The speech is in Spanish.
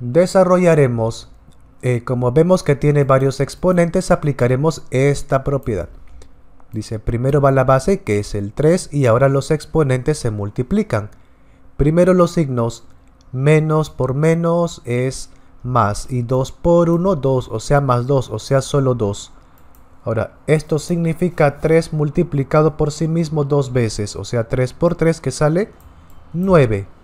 desarrollaremos, eh, como vemos que tiene varios exponentes, aplicaremos esta propiedad. Dice, primero va la base, que es el 3, y ahora los exponentes se multiplican. Primero los signos, menos por menos es más, y 2 por 1, 2, o sea más 2, o sea solo 2. Ahora, esto significa 3 multiplicado por sí mismo dos veces, o sea 3 por 3 que sale 9.